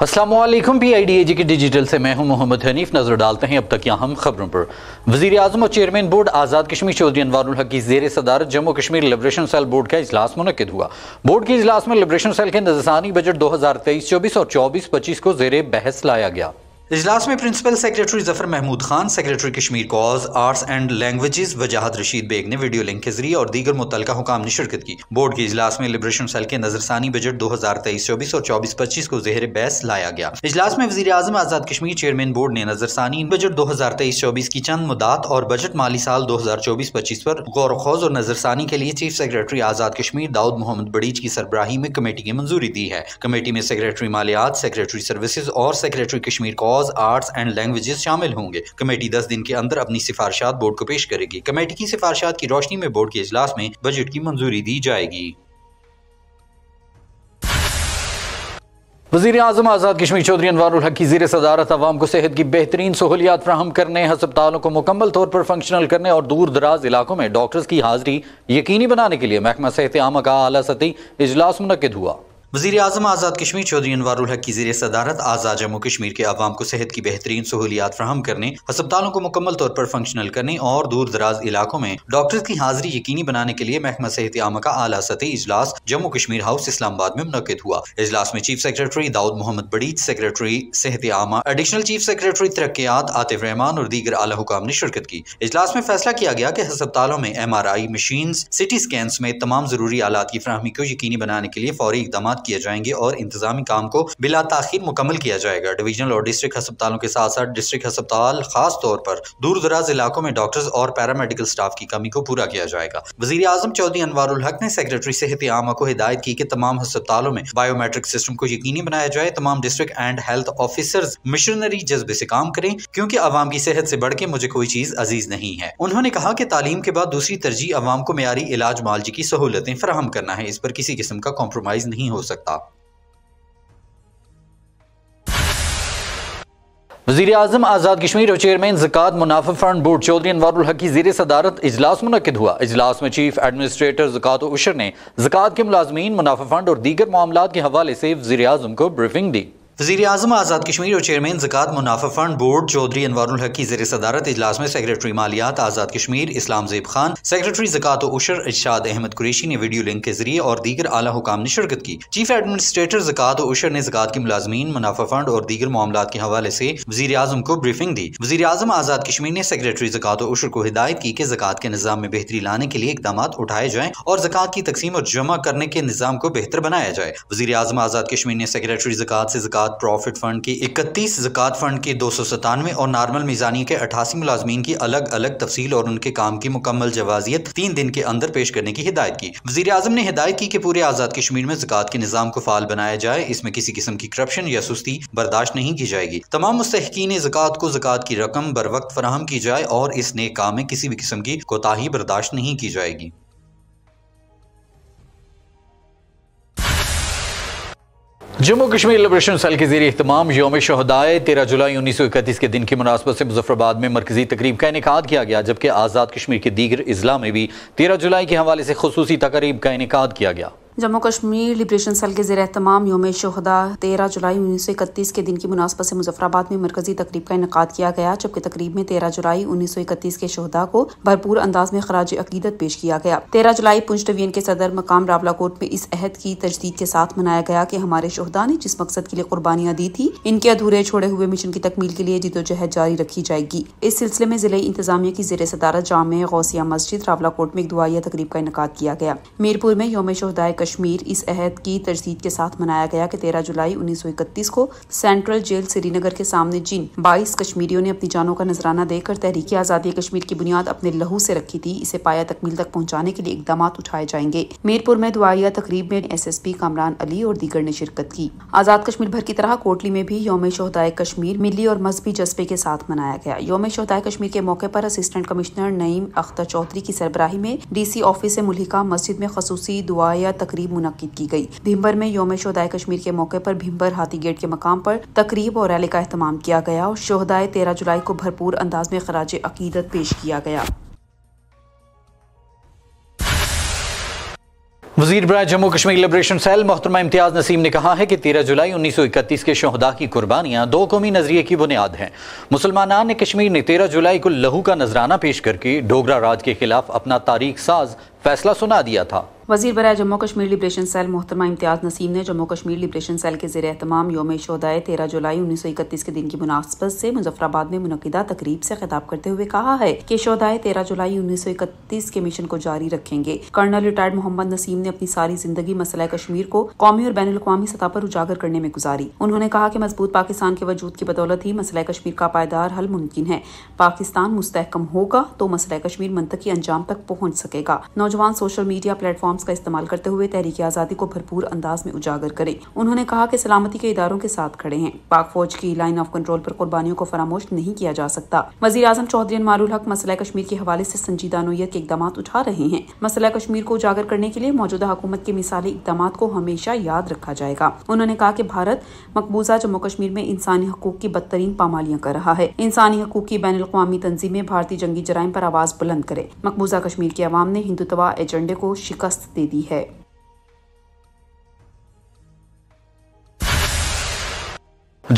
Aslam P I D A G K digital से मैं हूं मोहम्मद हनीफ नजर डालते हैं अब तक यहाँ हम खबरों पर वजी अजम और चेयरमैन बोर्ड आज़ाद कश्मीर चौधरी अनवर की जेर सदारत Jammu Kashmir liberation cell board का इजलास मुनद हुआ बोर्ड के इजलास में लिबरेशन सेल के नजरसानी बजट दो हज़ार तेईस चौबीस और चौबीस पच्चीस को जेर बहस लाया गया इजलास में principal secretary Zafar Mahmood Khan secretary Kashmir cause arts and languages Wajahat Rashid Baig ने वीडियो लिंक के जरिए और दीगर मुतल हुकाम ने शिरकत की बोर्ड के इजलास में लिब्रेशन सेल के नजरसानी बजट दो हजार तेईस चौबीस और चौबीस पच्चीस को जहर बहस लाया गया इजलास में वजी अजम आजाद कश्मीर चेयरमैन बोर्ड ने नजरसानी बजट दो हजार तेईस चौबीस की चंद मुदात और बजट माली साल दो हजार चौबीस पच्चीस पर गौर खोज और नजरसानी के लिए चीफ सेक्रेटरी आजाद कश्मीर दाऊद मोहम्मद बड़ीज की सरबराही में कमेटी की मंजूरी दी है कमेटी में सेक्रेटरी मालियात सेक्रेटरी सर्विसज और secretary Kashmir cause laws arts and languages शामिल होंगे कमेटी दस दिन के अंदर अपनी सिफारशात बोर्ड को पेश करेगी कमेटी की सिफारशात की रोशनी में बोर्ड के अजलास में बजट की मंजूरी दी जाएगी वजीर अजम आज़ाद कश्मीर चौधरी अनवारक की जीर सदारत आवाम को सेहत की बेहतरीन सहूलियात फ्राहम करने हस्पतालों को मुकम्मल तौर पर फंक्शनल करने और दूर दराज इलाकों में डॉक्टर्स की हाजिरी यकीनी बनाने के लिए महकमा सेहत आम का अला सती इजलास मनकद हुआ वजीर अजम आज़ाद कश्मीर चौधरी अनवारुल की जीर सदारत आज़ाद जम्मू कश्मीर के आवाम को सेहत की बेहतरीन सहूलियात फ्राहम करने अस्पतालों को मुकम्मल तौर पर फंक्शनल करने और दूर दराज इलाकों में डॉक्टर की हाजिरी यकीनी बनाने के लिए महकमा सेहत आमा का आला सतह इजलास जम्मू कश्मीर हाउस इस्लामाबाद में मुनद हुआ इजलास में chief secretary Dawood Mohammad Badiz secretary सेहत आमा एडिशनल चीफ सेक्रेटरी तरक्यात आतिफ रहमान और दीगर आला हुकाम ने शिरकत की इजलास में फैसला किया गया कि अस्पतालों में M R I machine CT scan समेत तमाम जरूरी आलात की फ्राहमी को यकीनी बनाने के लिए फौरी इकदाम किए जाएंगे और इंतजामी काम को बिला तखिर मुकम्मल किया जाएगा डिवीजनल और डिस्ट्रिक्ट अस्पतालों के साथ साथ डिस्ट्रिक्ट अस्पताल खास तौर पर दूर दराज इलाकों में डॉक्टर्स और पैरामेडिकल स्टाफ की कमी को पूरा किया जाएगा वजी अजम चौधरी अनवर हक ने सेक्रेटरी सेहत आमा को हिदायत की कि तमाम अस्पतालों में बायोमेट्रिक सिस्टम को यकीनी बनाया जाए तमाम district and health officers missionary जज्बे से काम करें क्योंकि आवाम की सेहत से बढ़ के मुझे कोई चीज़ अजीज नहीं है उन्होंने कहा कि तालीम के बाद दूसरी तरजीह आवाम को मैारी इलाज मालजी की सहूलतें फराहम करना है इस पर किसी किस्म का कॉम्प्रोमाइज़ नहीं हो सकता सकता वजीर अजम आज़ाद कश्मीर और चेयरमैन जक़ात मुनाफा फंड बोर्ड चौधरी अनवर की जीर सदारत इजलास मुनद हुआ इजलास में चीफ एडमिनिस्ट्रेटर जक़ात उशर ने जक़ात के मुलाजमी मुनाफा फंड और दीगर मामला के हवाले से वजी अजम को ब्रीफिंग दी वजीर अजम आज़ाद कश्मीर और चेयरमैन जक़ात मुनाफा फंड बोर्ड चौधरी अनवर की जेर सदारत इजलास में सेक्रेटरी मालियात आज़ाद कश्मीर इस्लाम जेब खान सेक्रेटरी जक़ात उशर इर्शाद अहमद कुरेशी ने वीडियो लिंक के जरिए और दीगर आला हुकाम ने शिरकत की चीफ एडमिनिस्ट्रेटर जक़ात उशर ने जक़ात के मुलाजमी मुनाफा फंड और दीगर मामला के हवाले से वजीर अजम को ब्रीफिंग दी वजी अजम आज़ाद कश्मीर ने सेक्रेटरी जक़ात उशर को हिदायत की कि जक़ात के निज़ाम में बेहतरी लाने के लिए इकदाम उठाए जाएँ और जक़ात की तकसीम और जमा करने के निज़ाम को बेहतर बनाया जाए वजी अजम आज़ाद कश्मीर ने सेक्रेटरी जक़ात से जक़ात ज़क़़त प्रॉफिट फ़ंड की इकतीस ज़क़़त फ़ंड की दो सौ सतानवे और नार्मल मिज़ानी के अठासी मुलाजमीन की अलग अलग तफसील और उनके काम की मुकम्मल जवाजियत तीन दिन के अंदर पेश करने की हिदायत की वजी अजम ने हिदायत की कि पूरे आज़ाद कश्मीर में ज़क़़त के निज़ाम को फाल बनाया जाए इसमें किसी किस्म की करप्शन या सुस्ती बर्दाश्त नहीं की जाएगी तमाम मुस्तकिन ज़क़़त को ज़क़़त की रकम बर वक्त फराहम की जाए और इस नए काम में किसी भी किस्म की कोताही बर्दाश्त नहीं की जाएगी जम्मू कश्मीर लिब्रेशन सेल के जीर अहतमाम योम शहदाय तेरह जुलाई उन्नीस सौ इकतीस के दिन की मुनासबत से मुजफ्फरबाद में मरकजी तकरीब का इनका किया गया जबकि आज़ाद कश्मीर के दीगर अजला में भी तेरह जुलाई के हवाले से खसूसी तकरीब का इनका किया गया जम्मू कश्मीर लिब्रेशन सेल के जेर अहतमाम योम शहदा तेरह जुलाई उन्नीस सौ इकतीस के दिन की मुनासबत से मुजफ्फराबाद में मरकजी तकरीब का इनका किया गया जबकि तकरीब में तेरह जुलाई उन्नीस सौ इकतीस के शहदा को भरपूर अंदाज में खराज अकीदत पेश किया गया तेरह जुलाई पुंछ डिवीजन के सदर मकाम रावलाकोट में इस अहद की तजदीद के साथ मनाया गया कि हमारे शहदा ने जिस मकसद के लिए कुर्बानियाँ दी थी इनके अधूरे छोड़े हुए मिशन की तकमील के लिए जिदोजहद जारी रखी जाएगी इस सिलसिले में जिले इंतजामिया की जेर सदारत जामे गौसिया मस्जिद रावलाकोट में एक दुआया तकरीब का इनका किया गया मीरपुर में योम शहदा कश्मीर इस अहद की तरजीद के साथ मनाया गया कि 13 जुलाई 1931 को सेंट्रल जेल श्रीनगर के सामने जिन 22 कश्मीरियों ने अपनी जानों का नजराना देकर तहरीकी आज़ादी कश्मीर की बुनियाद अपने लहू से रखी थी इसे पाया तकमील तक पहुँचाने के लिए इकदाम उठाए जाएंगे मीरपुर में दुआया तकरीब में S S P Kamran Ali और दीगर ने शिरकत की आज़ाद कश्मीर भर की तरह कोटली में भी योम शहदाय कश्मीर मिली और मजहबी जज्बे के साथ मनाया गया योम शहदाय कश्मीर के मौके पर असिस्टेंट कमिश्नर नईम अख्तर चौधरी की सरबराही में डीसी ऑफिस से मुलिका मस्जिद में खसूसी दुआया तक तकरीब मुनद की गयी भीमबर में योम शोदाय कश्मीर के मौके पर भीमबर हाथी गेट के मकाम पर तकरीब और रैली का अहतमाम किया गया और शोहदाय तेरह जुलाई को भरपूर अंदाज में खराज अकीदत पेश किया गया वजीर बरए जम्मू कश्मीर लिबरेशन सेल मोहतरमा इम्तियाज़ नसीम ने कहा है कि तेरह जुलाई उन्नीस सौ इकतीस के शहदा की कुर्बानियाँ दो कौमी नज़रिए की बुनियाद हैं मुसलमान ने कश्मीर ने तेरह जुलाई को लहू का नजराना पेश करके डोगरा राज के खिलाफ अपना तारीख साज फैसला सुना दिया था वजीर बरए जम्मू कश्मीर लिब्रेशन सेल मोहतरमा इम्तियाज़ नसीम ने जम्मू कश्मीर लिब्रेशन सेल के जेर अहतमाम योम शोदाय तेरह जुलाई उन्नीस सौ इकतीस के दिन की मुनासबत से मुजफ्फराबाद में मनदा तकरीब से खिताब करते हुए कहा है कि शोदाय तेरह जुलाई उन्नीस सौ इकतीस के मिशन को जारी रखेंगे कर्नल रिटायर्ड मोहम्मद नसीम ने अपनी सारी जिंदगी मसला कश्मीर को कौमी और बैन अवी सतह पर उजागर करने में गुजारी उन्होंने कहा कि मजबूत पाकिस्तान के वजूद की बदौलत ही मसला कश्मीर का पायदार हल मुमकिन है पाकिस्तान मुस्तकम होगा तो मसला कश्मीर मंतकी अंजाम तक पहुँच सकेगा नौजवान सोशल मीडिया प्लेटफॉर्म प्लेटफॉर्म्स का इस्तेमाल करते हुए तहरीक आज़ादी को भरपूर अंदाज में उजागर करे उन्होंने कहा कि सलामती के इदारों के साथ खड़े हैं पाक फौज की लाइन ऑफ कंट्रोल पर कुर्बानियों को फरामोश नहीं किया जा सकता वजी अजम चौधरी मारूल हक मसला कश्मीर के हवाले ऐसी संजीदा नोयत के इकदाम उठा रहे हैं मसला कश्मीर को उजागर करने के लिए मौजूदा हुकूमत के मिसाली इकदाम को हमेशा याद रखा जाएगा उन्होंने कहा की भारत मकबूजा जम्मू कश्मीर में इंसानी हकूक की बदतरीन पामालियाँ कर रहा है इंसानी हकूक की बैन अवी तंजीमें भारतीय जंगी जराइम आरोप आवाज बुलंद करे मकबूजा कश्मीर की आवाम ने हिंदुत्वा एजेंडे को शिकस्त दे दी है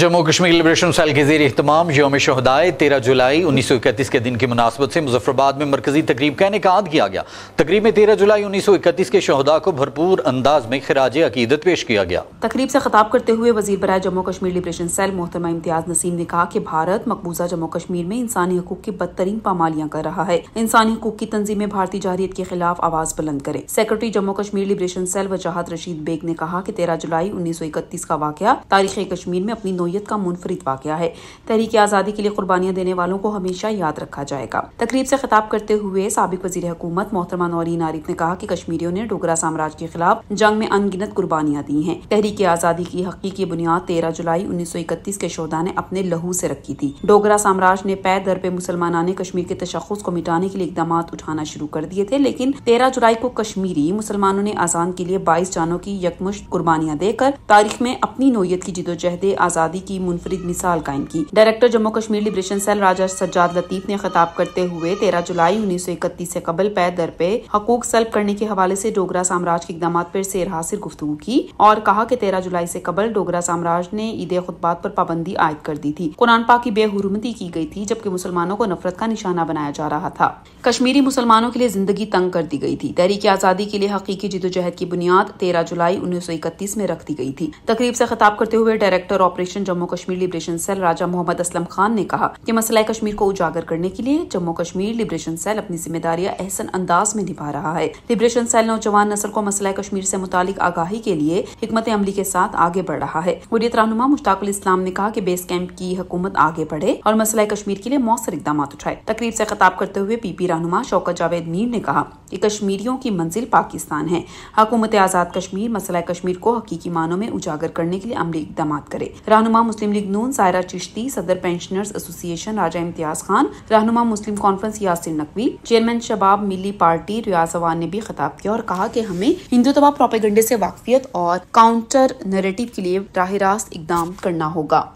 जम्मू कश्मीर लिबरेशन सेल के जेर अहतमाम योम शहदाय तेरह जुलाई उन्नीस सौ इकतीस के दिन की मुनासबत से मुजफ्फरबाद में मरकजी तकरीब का इनका किया गया तकरीब में तेरह जुलाई उन्नीस सौ इकतीस के शहदा को भरपूर अंदाज में खराज अकीदत पेश किया गया तकरीब से खताब करते हुए वजी बरए जम्मू कश्मीर लिबरेशन सेल मोहतरमा इम्तियाज नसीम ने कहा की भारत मकबूजा जम्मू कश्मीर में इंसानी हकूक की बदतरीन पामालियाँ कर रहा है इंसानी हकूक की तंजीमें भारतीय जारियत के खिलाफ आवाज बुलंद करे secretary Jammu Kashmir liberation cell Wajahat Rashid Baig ने कहा की तेरह जुलाई उन्नीस सौ इकतीस का वाक़ तारीख कश्मीर में अपनी नोयत का मुनफरद वाक़ है तहरीक आज़ादी के लिए कुर्बानियाँ देने वालों को हमेशा याद रखा जाएगा तकरीब से खिताब करते हुए सबक वजी हुकूमत मोहतरमा नौरीन आरिफ ने कहा की कश्मीरियों ने डोगरा साम्राज्य के खिलाफ जंग में अनगिनत कुर्बानियाँ दी हैं तहरीक आज़ादी की हकीकी बुनियाद तेरह जुलाई उन्नीस सौ इकतीस के शोधा ने अपने लहू से रखी थी डोगरा साम्राज्य ने पै दर पे मुसलमाना ने कश्मीर के तशखस को मिटाने के लिए इकदाम उठाना शुरू कर दिए थे लेकिन तेरह जुलाई को कश्मीरी मुसलमानों ने आजान के लिए बाईस जानों की यकमुश्त कुर्बानियाँ देकर तारीख में अपनी नोयत की जिदोजहदे आजाद आज़ादी की मुनफरद मिसाल कायम की director Jammu Kashmir liberation cell Raja Sajjad Latif ने खिताब करते हुए तेरह जुलाई उन्नीस सौ इकतीस ऐसी कबल पै दर पे हकूक सल्ब करने के हवाले ऐसी डोगरा साम्राज्य के इकदाम पर शेर हासिल गुफ्तू की और कहा की तेरह जुलाई ऐसी कबल डोगरा साम्राज्य ने ईद खुतबात आरोप पाबंदी आयद कर दी थी कुरान पा की बेहरमती की गयी थी जबकि मुसलमानों को नफरत का निशाना बनाया जा रहा था कश्मीरी मुसलमानों के लिए जिंदगी तंग कर दी गयी थी तहरीकी आज़ादी के लिए हकीकी जिदोजहद की बुनियाद तेरह जुलाई उन्नीस सौ इकतीस में रख दी गयी थी तकरीब ऐसी खिताब करते हुए director operation organisation Jammu Kashmir liberation cell Raja Mohammad Aslam Khan ने कहा कि मसला कश्मीर को उजागर करने के लिए जम्मू कश्मीर लिबरेशन सेल अपनी जिम्मेदारियां एहसन अंदाज में निभा रहा है लिबरेशन सेल नौजवान नस्ल को मसला कश्मीर से मुतालिक आगाही के लिए हमत अमली के साथ आगे बढ़ रहा है वरीत रहनुमा मुश्ताक इस्लाम ने कहा की बेस कैंप की हुकूमत आगे बढ़े और मसला कश्मीर के लिए मौसर इकदाम उठाए तकरीब ऐसी खताब करते हुए पीपी रहनुमा शौकत जावेद मीर ने कहा की कश्मीरियों की मंजिल पाकिस्तान है हकूमत आजाद कश्मीर मसला कश्मीर को हकीकी मानों में उजागर करने के लिए अमली इकदाम करे रहनुमा मुस्लिम लीग नून सायरा चिश्ती सदर पेंशनर्स एसोसिएशन राजा इम्तियाज खान रहनुमा मुस्लिम कॉन्फ्रेंस यासिर नकवी चेयरमैन शबाब मिली पार्टी रियाज अवान ने भी खिताब किया और कहा कि हमें हिंदू तबाह प्रोपेगंडे से वाकफियत और काउंटर नरेटिव के लिए राह रास्त इकदाम करना होगा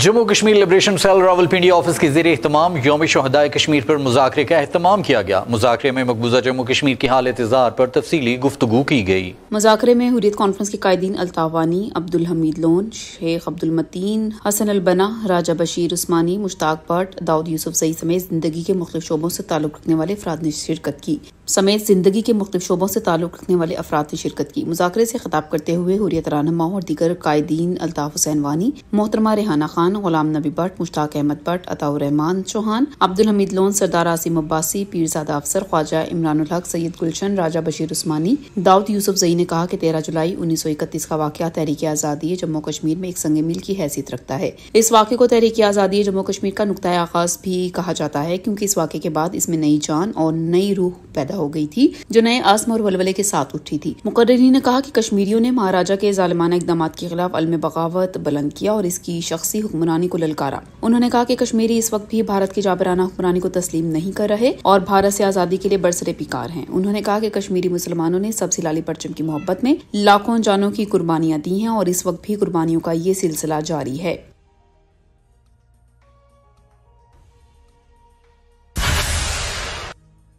Jammu Kashmir liberation cell Rawalpindi office के जेर अहतमाम योम शहदाय कश्मीर पर मुजाकरे का अहतमाम किया गया मुजाकरे में मकबूजा जम्मू कश्मीर की हालत इजहार पर तफसीली गुफ्तु की गई मुजाकरे में हुरियत कॉन्फ्रेंस के कायदीन अलतावानी अब्दुल हमीद लोन शेख अब्दुल मतीन हसन अलबना राजा बशीर उस्मानी मुश्ताक भट्ट दाऊद यूसुफ सई समेत जिंदगी के मुख्तु शोबों से ताल्लुक रखने वाले अफराद ने शिरकत की समेत जिंदगी के मुख्तु शोबों से ताल्लुक रखने वाले अफराद ने शिरकत की मुजाकरे से खिताब करते हुए हुरियत रानमा और दीगर कायदीन अलताफ़ हुसैन वानी मोहतरमा रेहाना खान खान गुलाम नबी भट्ट मुश्ताक अहमद भट्ट अताउरहमान चौहान अब्दुल हमीद लोन सरदार आसिम अब्बासी पीरजादा अफसर ख्वाजा इमरान हक सैयद गुलशन राजा बशीर उस्मानी दाऊद यूसुफ जई ने कहा कि तेरह जुलाई उन्नीस सौ इकतीस का वाक़ तहरीक आज़ादी जम्मू कश्मीर में एक संग मिल की हैसियत रखता है इस वाक़े को तहरीक आज़ादी जम्मू कश्मीर का नुकता आगाज भी कहा जाता है क्योंकि इस वाक़े के बाद इसमें नई जान और नई रूह पैदा हो गई थी जो नए आसम और वलवले के साथ उठी थी मुकर्री ने कहा कि कश्मीरियों ने महाराजा के जालमाना इकदाम के खिलाफ अलम बगावत बुलंद किया और इसकी शख्सी हुक्मरानी को ललकारा उन्होंने कहा कि कश्मीरी इस वक्त भी भारत की जाबराना हुक्मरानी को तस्लीम नहीं कर रहे और भारत से आजादी के लिए बरसरे पिकार हैं उन्होंने कहा कि कश्मीरी मुसलमानों ने सबसे लाली परचम की मोहब्बत में लाखों जानों की कुर्बानियां दी हैं और इस वक्त भी कुर्बानियों का ये सिलसिला जारी है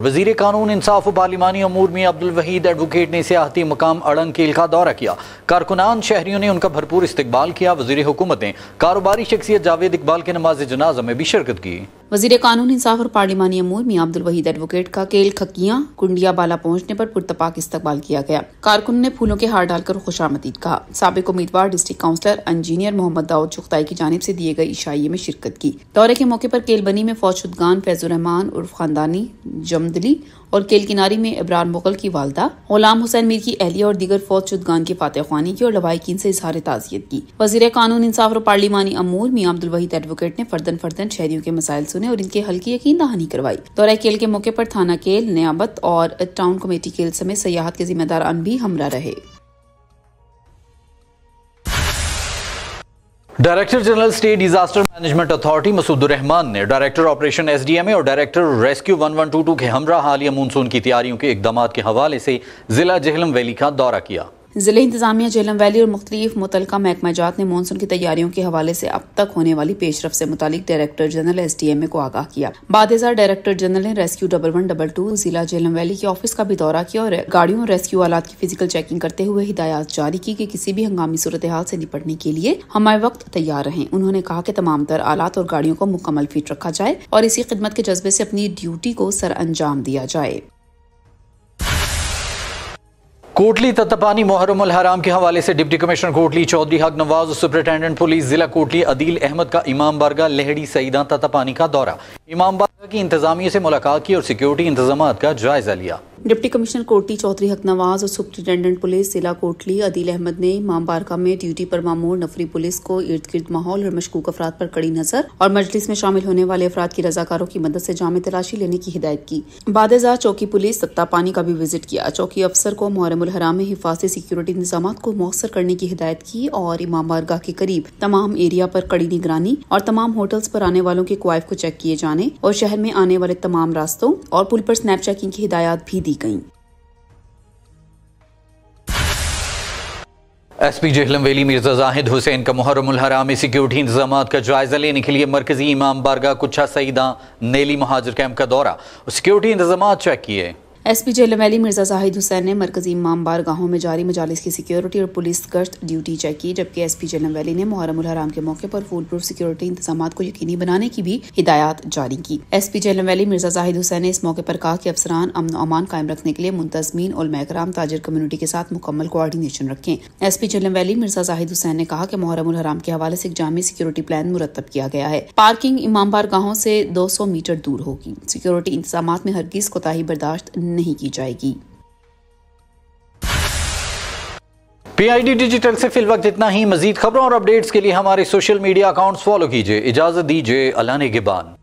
वजीर कानून इंसाफ पार्लिमानी अमूर में अब्दुल वहीद एडवोकेट ने सियाती मकाम अड़ंगकेल का दौरा किया कारकुनान शहरियों ने उनका भरपूर इस्तेबाल किया वजीर हुकूमत ने कारोबारी शख्सियत जावेद इकबाल के नमाज जनाजा में भी शिरकत की वजीर कानून इंसाफ और पार्लिमानी अमूर में अब्दुल वहीद एडवोकेट का केल खकिया कुंडिया बाला पहुंचने पर पुरतपाक इस्तेबाल किया गया कारकुन ने फूलों के हार डालकर खुशामदीद कहा सबक उम्मीदवार district councillor engineer Mohammad Daud Chughtai की जानब ऐसी दिए गए इशाइये में शिरकत की दौरे के मौके आरोप केलबनी में फौज शुदगान फैजुररहमान उर्फ खानदानी जम बरदली और केल किनारी में इब्रार मुगल की वालदा गुलाम हुसैन मीर की अहलिया और दीगर फौज चुदगान के फातह खानी की और लवाकिन से इजहार ताजियत की वजीर कानून इंसाफ और पार्लिमानी अमूर मियाँ अब्दुल वहीद एडवोकेट ने फर्दन फर्दन शहरियों के मसाइल सुने और इनके हल की यकीन दहानी करवाई दौरा केल के मौके आरोप थाना केल नयाबत और टाउन कमेटी केल समेत सयाहत के जिम्मेदार अन भी हमरा रहे director general state disaster management authority Masoodurrehman ने डायरेक्टर ऑपरेशन एसडीएमए और डायरेक्टर रेस्क्यू 1122 के हमरा हालिया मानसून की तैयारियों के इकदाम के हवाले से जिला जहलम वैली का दौरा किया जिले इंतजामिया जेलम वैली और मुख्तलिफ मुतल महकमा जात ने मानसून की तैयारियों के हवाले से अब तक होने वाली पेशरफ से मुतालिक director general S D M A को आगाह किया हजार डायरेक्टर जनरल ने rescue double one double two जिला जेलम वैली के ऑफिस का भी दौरा किया और गाड़ियों और रेस्क्यू आलात की फिजिकल चेकिंग करते हुए हिदायत जारी की कि किसी भी हंगामी सूरत हाल से निपटने के लिए हमारे वक्त तैयार रहें उन्होंने कहा कि तमाम तर आलात और गाड़ियों को मुकम्मल फिट रखा जाए और इसी खिदमत के जज्बे से अपनी ड्यूटी को सर अंजाम दिया जाए कोटली तत्तपानी मोहरम हराम के हवाले से डिप्टी कमिश्नर कोटली चौधरी हक नवाज और सुपरिटेंडेंट पुलिस जिला कोटली अदील अहमद का इमाम बारगा लहड़ी सईदा तत्पानी का दौरा इमाम बारगा की इंतजामिया से मुलाकात की और सिक्योरिटी इंतजाम का जायजा लिया डिप्टी कमिश्नर कोटी चौधरी हकनवाज और सुप्रिंटेंडेंट पुलिस जिला कोटली अदील अहमद ने इमाम बारका में ड्यूटी पर मामूर नफरी पुलिस को इर्द गिर्द माहौल और मशकूक अफराद पर कड़ी नजर और मजलिस में शामिल होने वाले अफराद की रजाकारों की मदद से जामे तलाशी लेने की हिदायत की बादजा चौकी पुलिस सत्ता पानी का भी विजिट किया चौकी अफसर को मोहरम हराम में हिफाजती सिक्योरिटी निजाम को मौसर करने की हिदायत की और इमाम बारगाह के करीब तमाम एरिया पर कड़ी निगरानी और तमाम होटल्स पर आने वालों के क्वाइफ को चेक किए जाने और शहर में आने वाले तमाम रास्तों और पुल पर स्नैप चेकिंग की हिदायत भी दी दी गईं। एसपी जहलम मिर्जा जाहिद हुसैन का मुहरमहराम में सिक्योरिटी इंतजाम का जायजा लेने के लिए मरकजी इमाम बारगा कुछा सईदा नेली महाजर कैंप का दौरा सिक्योरिटी इंतजाम चेक किए एस पी जेलमैली मिर्जा जाहिद हुसैन ने मरकजी इमाम बार गाहों में जारी मजालस की सिक्योरिटी और पुलिस गश्त ड्यूटी चेक की जबकि एस पी जेलमैली ने मुहरम हराम के मौके पर फूल प्रूफ सिक्योरिटी इंतजाम को यकीनी बनाने की भी हिदायत जारी की एस पी जेलमैली मिर्जा जाहिद हुसैन ने इस मौके पर कहा कि अफसरान अमन अमान कायम रखने के लिए मुंतजमीन और महकराम ताजर कम्युनिटी के साथ मुकम्मल कोआर्डिनेशन रखें S P valley Mirza Zahid Hussain ने कहा कि मुहरम हराम के हवाले से एक जामी सिक्योरिटी प्लान मुरतब किया गया है पार्किंग इमाम बार गाहों से दो सौ मीटर दूर होगी सिक्योरिटी इंतजाम में हर किस कोताही बर्दाश्त नहीं की जाएगी पीआईडी डिजिटल से फिल वक्त इतना ही मजीद खबरों और अपडेट्स के लिए हमारे सोशल मीडिया अकाउंट्स फॉलो कीजिए इजाजत दीजिए अलाने गिबान